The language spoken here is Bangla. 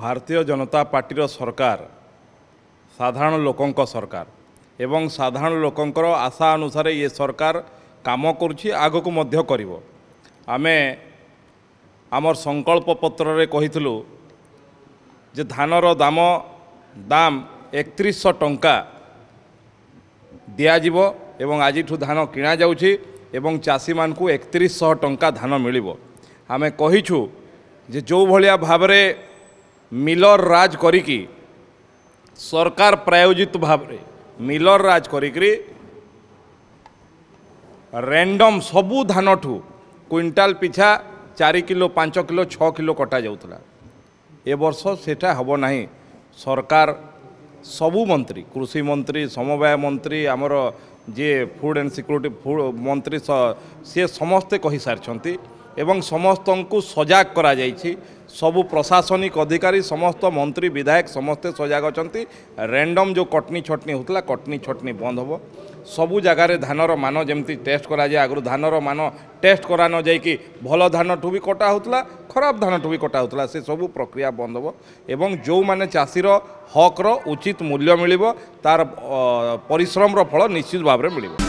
ଭାରତୀୟ ଜନତା ପାର୍ଟିର ସରକାର ସାଧାରଣ ଲୋକଙ୍କ ସରକାର ଏବଂ ସାଧାରଣ ଲୋକଙ୍କର ଆଶା ଅନୁସାରେ ଇଏ ସରକାର କାମ କରୁଛି ଆଗକୁ ମଧ୍ୟ କରିବ ଆମେ ଆମର ସଂକଳ୍ପ ପତ୍ରରେ କହିଥିଲୁ ଯେ ଧାନର ଦାମ ଦାମ ଏକତିରିଶଶହ ଟଙ୍କା ଦିଆଯିବ ଏବଂ ଆଜିଠୁ ଧାନ କିଣାଯାଉଛି ଏବଂ ଚାଷୀମାନଙ୍କୁ ଏକତିରିଶଶହ ଟଙ୍କା ଧାନ ମିଳିବ ଆମେ କହିଛୁ ଯେ ଯେଉଁଭଳିଆ ଭାବରେ ମିଲର ରାଜ କରିକି ସରକାର ପ୍ରାୟୋଜିତ ଭାବରେ ମିଲର ରାଜ କରିକିରି ରେଣ୍ଡମ୍ ସବୁ ଧାନଠୁ କୁଇଣ୍ଟାଲ ପିଛା ଚାରି କିଲୋ ପାଞ୍ଚ କିଲୋ ଛଅ କିଲୋ କଟାଯାଉଥିଲା ଏ ବର୍ଷ ସେଟା ହେବ ନାହିଁ ସରକାର ସବୁ ମନ୍ତ୍ରୀ କୃଷି ମନ୍ତ୍ରୀ ସମବାୟ ମନ୍ତ୍ରୀ ଆମର ଯିଏ ଫୁଡ଼୍ ଆଣ୍ଡ ସିକ୍ୟୁରିଟି ଫୁଡ଼୍ ମନ୍ତ୍ରୀ ସିଏ ସମସ୍ତେ କହିସାରିଛନ୍ତି এবং সমস্তঙ্কু সজাগ করা যাইছি সব প্রশাসনিক অধিকারী সমস্ত মন্ত্রী বিধায়ক সমস্তে সজাগ অনেক র্যান্ডম যে কটনি ছটনি হোলা কটনি ছটনি বন্ধ হব সবু জায়গায় ধানর মান যেমি টেস্ট করা যায় আগর ধানর মান টেস্ট করা ন যাই ভাল ধানঠু বি কটা হোলা ଖରାପ ଧାନଠୁ ବି କଟା ହେଉଥିଲା প্রক্রিয়া বন্ধ হব এবং যে মানে ଚାଷୀର হকর উচিত মূল্য ମିଳିବ তার ପରିଶ୍ରମର ফল নিশ্চিত ভাবে মিলবে